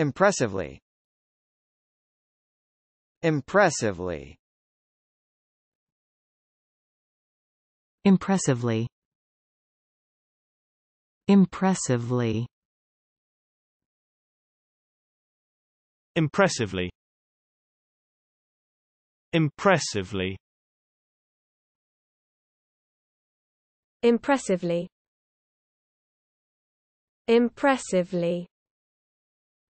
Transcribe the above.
Impressively. Impressively. Impressively. Impressively. Impressively. Impressively. Impressively. Impressively.